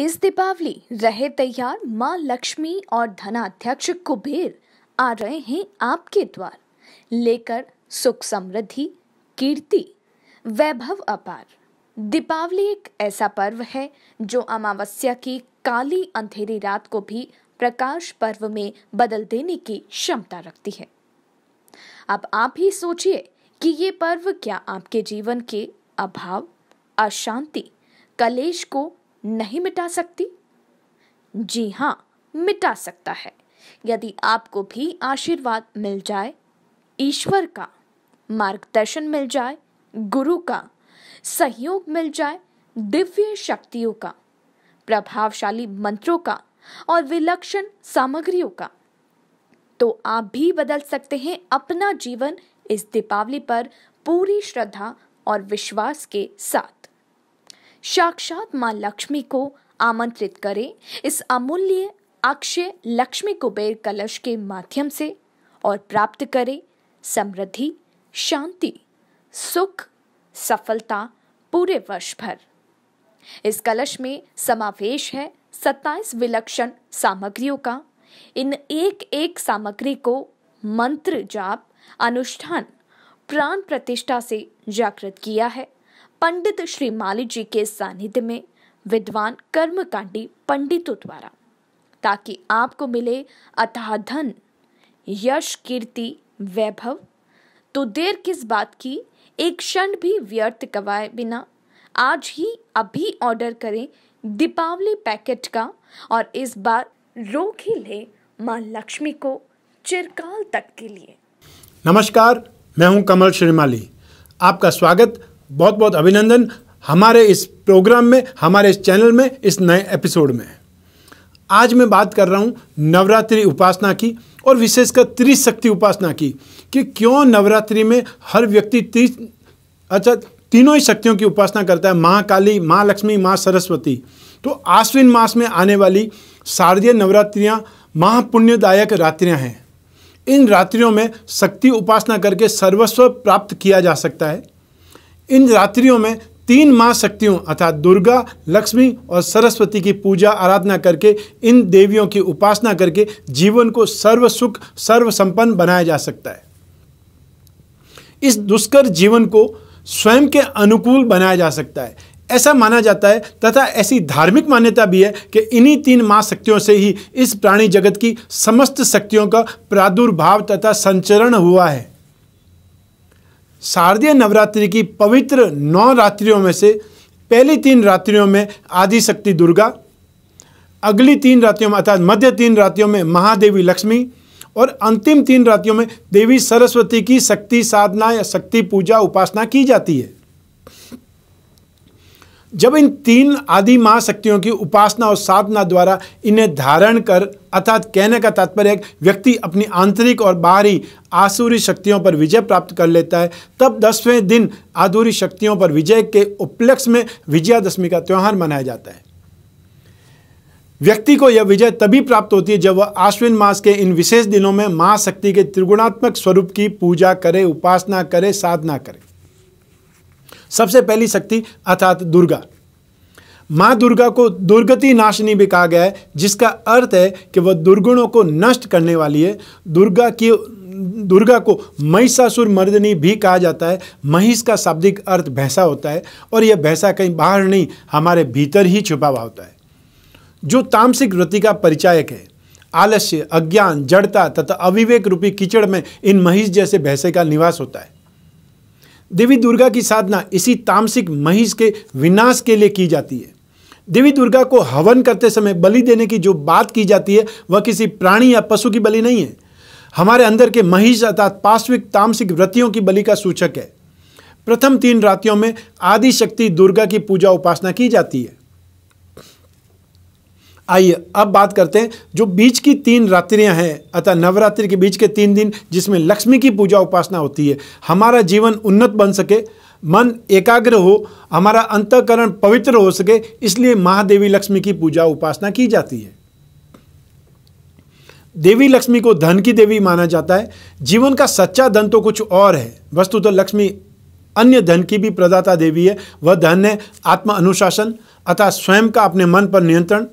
इस दीपावली रहे तैयार माँ लक्ष्मी और धनाध्यक्ष कुबेर आ रहे हैं आपके द्वार लेकर सुख समृद्धि कीर्ति वैभव अपार दीपावली एक ऐसा पर्व है जो अमावस्या की काली अंधेरी रात को भी प्रकाश पर्व में बदल देने की क्षमता रखती है अब आप ही सोचिए कि ये पर्व क्या आपके जीवन के अभाव अशांति कलेश को नहीं मिटा सकती जी हाँ मिटा सकता है यदि आपको भी आशीर्वाद मिल जाए ईश्वर का मार्गदर्शन मिल जाए गुरु का सहयोग मिल जाए दिव्य शक्तियों का प्रभावशाली मंत्रों का और विलक्षण सामग्रियों का तो आप भी बदल सकते हैं अपना जीवन इस दीपावली पर पूरी श्रद्धा और विश्वास के साथ साक्षात माँ लक्ष्मी को आमंत्रित करें इस अमूल्य अक्षय लक्ष्मी कुबेर कलश के माध्यम से और प्राप्त करें समृद्धि शांति सुख सफलता पूरे वर्ष भर इस कलश में समावेश है सत्ताईस विलक्षण सामग्रियों का इन एक एक सामग्री को मंत्र जाप अनुष्ठान प्राण प्रतिष्ठा से जागृत किया है पंडित श्री माली जी के सानिध्य में विद्वान कर्मकांडी पंडितों द्वारा ताकि आपको मिले अथाह धन यश कीर्ति वैभव तो देर किस बात की एक क्षण भी व्यर्थ कवाए बिना आज ही अभी ऑर्डर करें दीपावली पैकेट का और इस बार रोक ही ले माँ लक्ष्मी को चिरकाल तक के लिए नमस्कार मैं हूं कमल श्रीमाली आपका स्वागत बहुत बहुत अभिनंदन हमारे इस प्रोग्राम में हमारे इस चैनल में इस नए एपिसोड में आज मैं बात कर रहा हूँ नवरात्रि उपासना की और विशेषकर त्रिशक्ति उपासना की कि क्यों नवरात्रि में हर व्यक्ति त्रि अच्छा तीनों ही शक्तियों की उपासना करता है माँ काली माँ लक्ष्मी माँ सरस्वती तो आश्विन मास में आने वाली शारदीय नवरात्रियाँ महापुण्यदायक रात्रियाँ हैं इन रात्रियों में शक्ति उपासना करके सर्वस्व प्राप्त किया जा सकता है इन रात्रियों में तीन मां शक्तियों अर्थात दुर्गा लक्ष्मी और सरस्वती की पूजा आराधना करके इन देवियों की उपासना करके जीवन को सर्व सुख सर्व संपन्न बनाया जा सकता है इस दुष्कर जीवन को स्वयं के अनुकूल बनाया जा सकता है ऐसा माना जाता है तथा ऐसी धार्मिक मान्यता भी है कि इन्हीं तीन मां शक्तियों से ही इस प्राणी जगत की समस्त शक्तियों का प्रादुर्भाव तथा संचरण हुआ है शारदीय नवरात्रि की पवित्र नौ रात्रियों में से पहली तीन रात्रियों में आदिशक्ति दुर्गा अगली तीन रात्रियों में अर्थात मध्य तीन रात्रियों में महादेवी लक्ष्मी और अंतिम तीन रात्रियों में देवी सरस्वती की शक्ति साधना या शक्ति पूजा उपासना की जाती है जब इन तीन आदि महाशक्तियों की उपासना और साधना द्वारा इन्हें धारण कर अर्थात कहने का तात्पर्य व्यक्ति अपनी आंतरिक और बाहरी आसुरी शक्तियों पर विजय प्राप्त कर लेता है तब दसवें दिन आधुरी शक्तियों पर विजय के उपलक्ष्य में विजयादशमी का त्यौहार मनाया जाता है व्यक्ति को यह विजय तभी प्राप्त होती है जब वह आश्विन मास के इन विशेष दिनों में महाशक्ति के त्रिगुणात्मक स्वरूप की पूजा करे उपासना करे साधना करे सबसे पहली शक्ति अर्थात दुर्गा माँ दुर्गा को दुर्गति नाशनी भी कहा गया है जिसका अर्थ है कि वह दुर्गुणों को नष्ट करने वाली है दुर्गा की दुर्गा को महिषासुर मर्दनी भी कहा जाता है महिष का शाब्दिक अर्थ भैंसा होता है और यह भैंसा कहीं बाहर नहीं हमारे भीतर ही छुपा हुआ होता है जो तामसिक वृत्ति का परिचायक है आलस्य अज्ञान जड़ता तथा अविवेक रूपी कीचड़ में इन महिष जैसे भैंसे का निवास होता है देवी दुर्गा की साधना इसी तामसिक महिष के विनाश के लिए की जाती है देवी दुर्गा को हवन करते समय बलि देने की जो बात की जाती है वह किसी प्राणी या पशु की बलि नहीं है हमारे अंदर के महिष अर्थात पाश्विक तामसिक व्रतियों की बलि का सूचक है प्रथम तीन रातियों में आदि शक्ति दुर्गा की पूजा उपासना की जाती है आइए अब बात करते हैं जो बीच की तीन रात्रियां हैं अतः नवरात्रि के बीच के तीन दिन जिसमें लक्ष्मी की पूजा उपासना होती है हमारा जीवन उन्नत बन सके मन एकाग्र हो हमारा अंतकरण पवित्र हो सके इसलिए महादेवी लक्ष्मी की पूजा उपासना की जाती है देवी लक्ष्मी को धन की देवी माना जाता है जीवन का सच्चा धन तो कुछ और है वस्तु तो लक्ष्मी अन्य धन की भी प्रदाता देवी है वह धन है आत्म अनुशासन अतः स्वयं का अपने मन पर नियंत्रण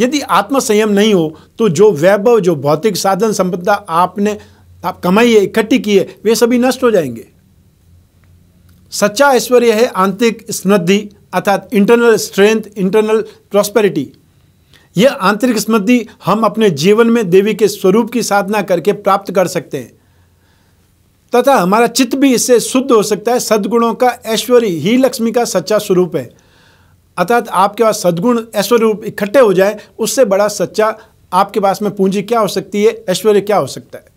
यदि आत्मसंयम नहीं हो तो जो वैभव जो भौतिक साधन संपदा आपने आप कमाई है इकट्ठी की है वे सभी नष्ट हो जाएंगे सच्चा ऐश्वर्य है आंतरिक समृद्धि अर्थात इंटरनल स्ट्रेंथ इंटरनल प्रॉस्पेरिटी यह आंतरिक समृद्धि हम अपने जीवन में देवी के स्वरूप की साधना करके प्राप्त कर सकते हैं तथा हमारा चित्त भी इससे शुद्ध हो सकता है सद्गुणों का ऐश्वर्य ही लक्ष्मी का सच्चा स्वरूप है अर्थात आपके पास सद्गुण ऐश्वर्य रूप इकट्ठे हो जाए उससे बड़ा सच्चा आपके पास में पूंजी क्या हो सकती है ऐश्वर्य क्या हो सकता है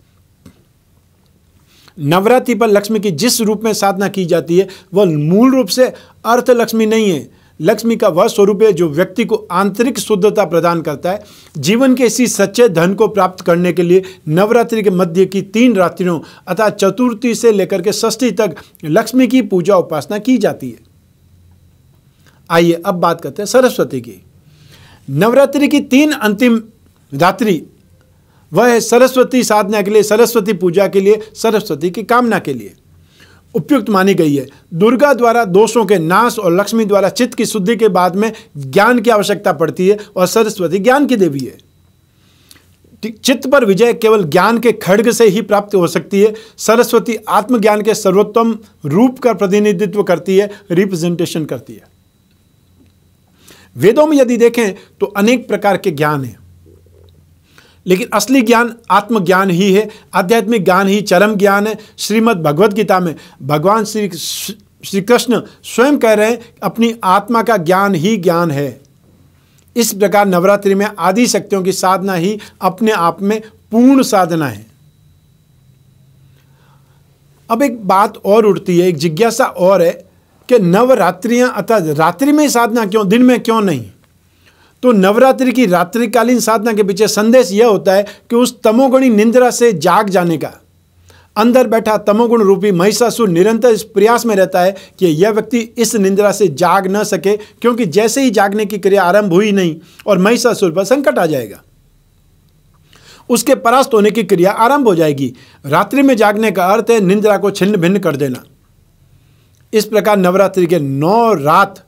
नवरात्रि पर लक्ष्मी की जिस रूप में साधना की जाती है वह मूल रूप से अर्थ लक्ष्मी नहीं है लक्ष्मी का वह स्वरूप है जो व्यक्ति को आंतरिक शुद्धता प्रदान करता है जीवन के इसी सच्चे धन को प्राप्त करने के लिए नवरात्रि के मध्य की तीन रात्रियों अर्थात चतुर्थी से लेकर के षष्ठी तक लक्ष्मी की पूजा उपासना की जाती है आइए अब बात करते हैं सरस्वती की नवरात्रि की तीन अंतिम रात्रि वह सरस्वती साधना के लिए सरस्वती पूजा के लिए सरस्वती की कामना के लिए उपयुक्त मानी गई है दुर्गा द्वारा दोषों के नाश और लक्ष्मी द्वारा चित्त की शुद्धि के बाद में ज्ञान की आवश्यकता पड़ती है और सरस्वती ज्ञान की देवी है चित्त पर विजय केवल ज्ञान के खड्ग से ही प्राप्त हो सकती है सरस्वती आत्मज्ञान के सर्वोत्तम रूप का प्रतिनिधित्व करती है रिप्रेजेंटेशन करती है वेदों में यदि देखें तो अनेक प्रकार के ज्ञान हैं लेकिन असली ज्ञान आत्मज्ञान ही है आध्यात्मिक ज्ञान ही चरम ज्ञान है श्रीमद् भगवद गीता में भगवान श्री श्री कृष्ण स्वयं कह रहे हैं अपनी आत्मा का ज्ञान ही ज्ञान है इस प्रकार नवरात्रि में आदि शक्तियों की साधना ही अपने आप में पूर्ण साधना है अब एक बात और उठती है एक जिज्ञासा और है कि नवरात्रियाँ अर्थात रात्रि में ही साधना क्यों दिन में क्यों नहीं तो नवरात्रि की रात्रिकालीन साधना के पीछे संदेश यह होता है कि उस तमोगुणी निंद्रा से जाग जाने का अंदर बैठा तमोगुण रूपी महिषासुर निरंतर इस प्रयास में रहता है कि यह व्यक्ति इस निंद्रा से जाग न सके क्योंकि जैसे ही जागने की क्रिया आरंभ हुई नहीं और महिषासुर पर संकट आ जाएगा उसके परास्त होने की क्रिया आरंभ हो जाएगी रात्रि में जागने का अर्थ है निंद्रा को छिन्न भिन्न कर देना इस प्रकार नवरात्रि के नौ रात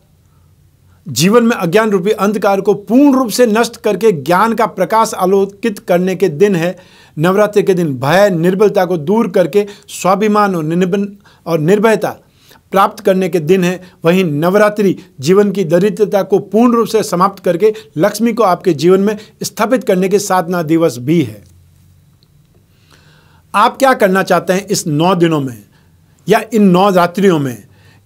जीवन में अज्ञान रूपी अंधकार को पूर्ण रूप से नष्ट करके ज्ञान का प्रकाश आलोकित करने के दिन है नवरात्रि के दिन भय निर्बलता को दूर करके स्वाभिमान और निर्बन और निर्भयता प्राप्त करने के दिन है वहीं नवरात्रि जीवन की दरिद्रता को पूर्ण रूप से समाप्त करके लक्ष्मी को आपके जीवन में स्थापित करने के साधना दिवस भी है आप क्या करना चाहते हैं इस नौ दिनों में या इन नौ रात्रियों में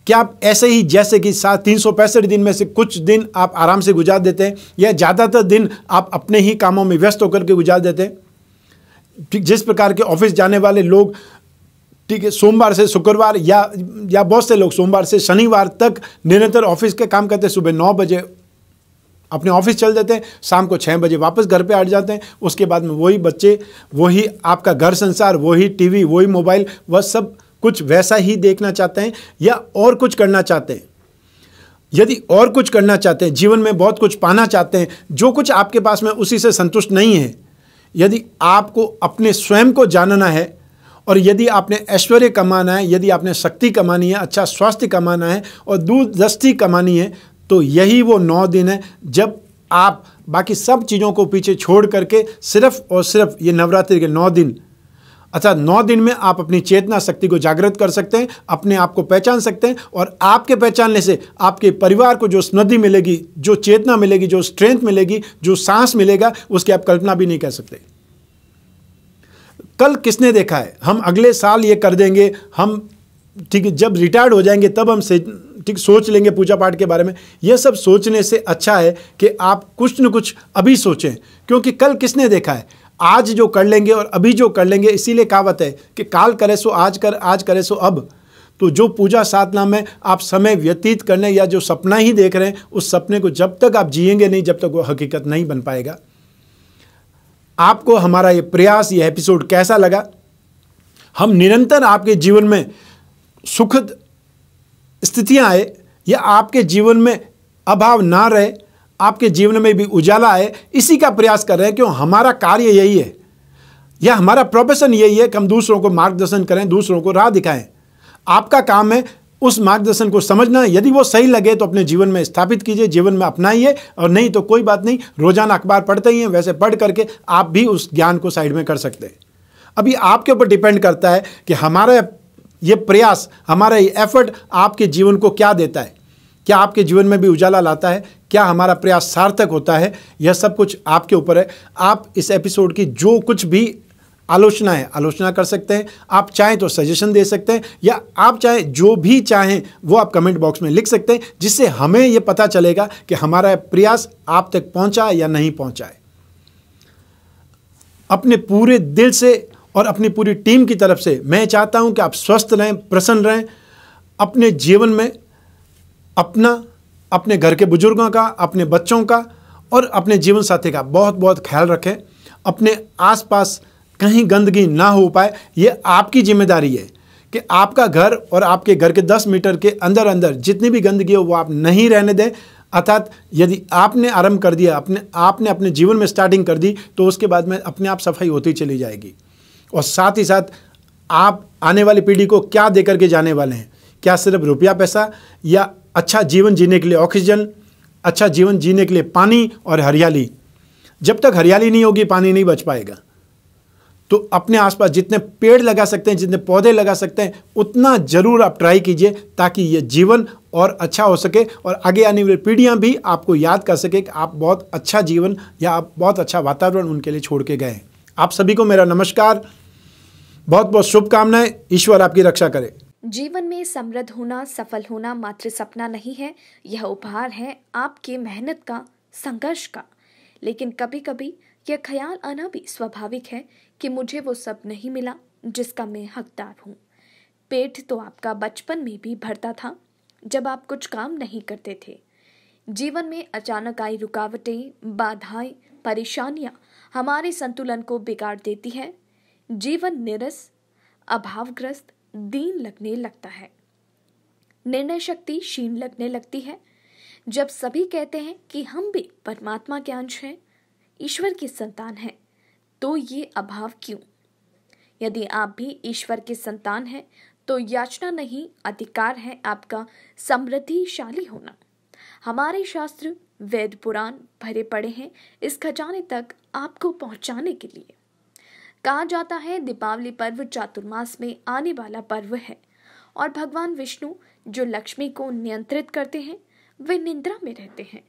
क्या आप ऐसे ही जैसे कि सात तीन सौ पैंसठ दिन में से कुछ दिन आप आराम से गुजार देते हैं या ज़्यादातर दिन आप अपने ही कामों में व्यस्त होकर के गुजार देते हैं जिस प्रकार के ऑफिस जाने वाले लोग ठीक है सोमवार से शुक्रवार या या बहुत से लोग सोमवार से शनिवार तक निरंतर ऑफिस के काम करते हैं सुबह नौ बजे अपने ऑफिस चल जाते हैं शाम को छः बजे वापस घर पे आ जाते हैं उसके बाद में वही बच्चे वही आपका घर संसार वही टीवी वही मोबाइल वह सब कुछ वैसा ही देखना चाहते हैं या और कुछ करना चाहते हैं यदि और कुछ करना चाहते हैं जीवन में बहुत कुछ पाना चाहते हैं जो कुछ आपके पास में उसी से संतुष्ट नहीं है यदि आपको अपने स्वयं को जानना है और यदि आपने ऐश्वर्य कमाना है यदि आपने शक्ति कमानी है अच्छा स्वास्थ्य कमाना है और दूरदस्ती कमानी है तो यही वो नौ दिन है जब आप बाकी सब चीज़ों को पीछे छोड़ करके सिर्फ और सिर्फ ये नवरात्रि के नौ दिन अर्थात नौ दिन में आप अपनी चेतना शक्ति को जागृत कर सकते हैं अपने आप को पहचान सकते हैं और आपके पहचानने से आपके परिवार को जो स्मृति मिलेगी जो चेतना मिलेगी जो स्ट्रेंथ मिलेगी जो सांस मिलेगा उसकी आप कल्पना भी नहीं कर सकते कल किसने देखा है हम अगले साल ये कर देंगे हम ठीक है जब रिटायर्ड हो जाएंगे तब हम से ठीक सोच लेंगे पूजा पाठ के बारे में यह सब सोचने से अच्छा है कि आप कुछ न कुछ अभी सोचें क्योंकि कल किसने देखा है आज जो कर लेंगे और अभी जो कर लेंगे इसीलिए कहावत है कि काल करे सो आज कर आज करे सो अब तो जो पूजा साधना में आप समय व्यतीत करने या जो सपना ही देख रहे हैं उस सपने को जब तक आप जिएंगे नहीं जब तक वो हकीकत नहीं बन पाएगा आपको हमारा ये प्रयास ये एपिसोड कैसा लगा हम निरंतर आपके जीवन में सुखद स्थितियां आए या आपके जीवन में अभाव ना रहे आपके जीवन में भी उजाला आए इसी का प्रयास कर रहे हैं क्यों हमारा कार्य यही है या हमारा प्रोफेशन यही है कि हम दूसरों को मार्गदर्शन करें दूसरों को राह दिखाएं आपका काम है उस मार्गदर्शन को समझना यदि वो सही लगे तो अपने जीवन में स्थापित कीजिए जीवन में अपनाइए और नहीं तो कोई बात नहीं रोजाना अखबार पढ़ते ही हैं वैसे पढ़ करके आप भी उस ज्ञान को साइड में कर सकते हैं अभी आपके ऊपर डिपेंड करता है कि हमारा ये प्रयास हमारा ये एफर्ट आपके जीवन को क्या देता है क्या आपके जीवन में भी उजाला लाता है क्या हमारा प्रयास सार्थक होता है यह सब कुछ आपके ऊपर है आप इस एपिसोड की जो कुछ भी आलोचना है आलोचना कर सकते हैं आप चाहें तो सजेशन दे सकते हैं या आप चाहें जो भी चाहें वो आप कमेंट बॉक्स में लिख सकते हैं जिससे हमें यह पता चलेगा कि हमारा प्रयास आप तक पहुंचा या नहीं पहुंचा है अपने पूरे दिल से और अपनी पूरी टीम की तरफ से मैं चाहता हूं कि आप स्वस्थ रहें प्रसन्न रहें अपने जीवन में अपना अपने घर के बुजुर्गों का अपने बच्चों का और अपने जीवन साथी का बहुत बहुत ख्याल रखें अपने आसपास कहीं गंदगी ना हो पाए ये आपकी जिम्मेदारी है कि आपका घर और आपके घर के 10 मीटर के अंदर अंदर जितनी भी गंदगी हो वो आप नहीं रहने दें अर्थात यदि आपने आरंभ कर दिया अपने आपने अपने जीवन में स्टार्टिंग कर दी तो उसके बाद में अपने आप सफाई होती चली जाएगी और साथ ही साथ आप आने वाली पीढ़ी को क्या दे करके जाने वाले हैं क्या सिर्फ रुपया पैसा या अच्छा जीवन जीने के लिए ऑक्सीजन अच्छा जीवन जीने के लिए पानी और हरियाली जब तक हरियाली नहीं होगी पानी नहीं बच पाएगा तो अपने आसपास जितने पेड़ लगा सकते हैं जितने पौधे लगा सकते हैं उतना ज़रूर आप ट्राई कीजिए ताकि ये जीवन और अच्छा हो सके और आगे आने वाली पीढ़ियाँ भी आपको याद कर सके कि आप बहुत अच्छा जीवन या आप बहुत अच्छा वातावरण उनके लिए छोड़ के गए आप सभी को मेरा नमस्कार बहुत बहुत शुभकामनाएं ईश्वर आपकी रक्षा करें जीवन में समृद्ध होना सफल होना मात्र सपना नहीं है यह उपहार है आपके मेहनत का संघर्ष का लेकिन कभी कभी यह ख्याल आना भी स्वाभाविक है कि मुझे वो सब नहीं मिला जिसका मैं हकदार हूँ पेट तो आपका बचपन में भी भरता था जब आप कुछ काम नहीं करते थे जीवन में अचानक आई रुकावटें बाधाएं परेशानियां हमारे संतुलन को बिगाड़ देती हैं जीवन निरस अभावग्रस्त दीन लगने लगता है निर्णय शक्ति क्षीण लगने लगती है जब सभी कहते हैं कि हम भी परमात्मा के अंश हैं ईश्वर की संतान हैं तो ये अभाव क्यों यदि आप भी ईश्वर के संतान हैं तो याचना नहीं अधिकार है आपका समृद्धिशाली होना हमारे शास्त्र वेद पुराण भरे पड़े हैं इस खजाने तक आपको पहुंचाने के लिए कहा जाता है दीपावली पर्व चातुर्मास में आने वाला पर्व है और भगवान विष्णु जो लक्ष्मी को नियंत्रित करते हैं वे निंद्रा में रहते हैं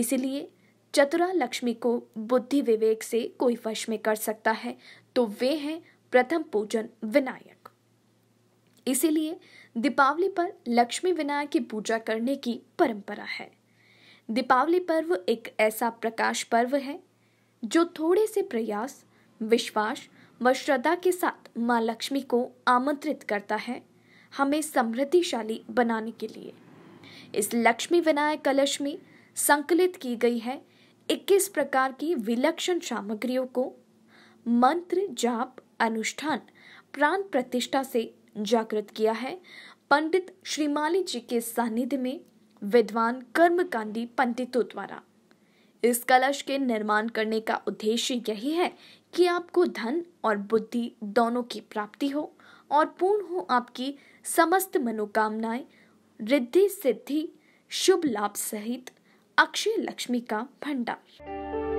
इसलिए चतुरा लक्ष्मी को बुद्धि विवेक से कोई वश में कर सकता है तो वे हैं प्रथम पूजन विनायक इसीलिए दीपावली पर लक्ष्मी विनायक की पूजा करने की परंपरा है दीपावली पर्व एक ऐसा प्रकाश पर्व है जो थोड़े से प्रयास विश्वास व श्रद्धा के साथ माँ लक्ष्मी को आमंत्रित करता है हमें समृद्धिशाली बनाने के लिए इस लक्ष्मी विनायक कलश में संकलित की गई है 21 प्रकार की विलक्षण सामग्रियों को मंत्र जाप अनुष्ठान प्राण प्रतिष्ठा से जागृत किया है पंडित श्रीमाली जी के सानिध्य में विद्वान कर्मकांडी पंडितों द्वारा इस कलश के निर्माण करने का उद्देश्य यही है कि आपको धन और बुद्धि दोनों की प्राप्ति हो और पूर्ण हो आपकी समस्त मनोकामनाएं रिद्धि सिद्धि शुभ लाभ सहित अक्षय लक्ष्मी का भंडार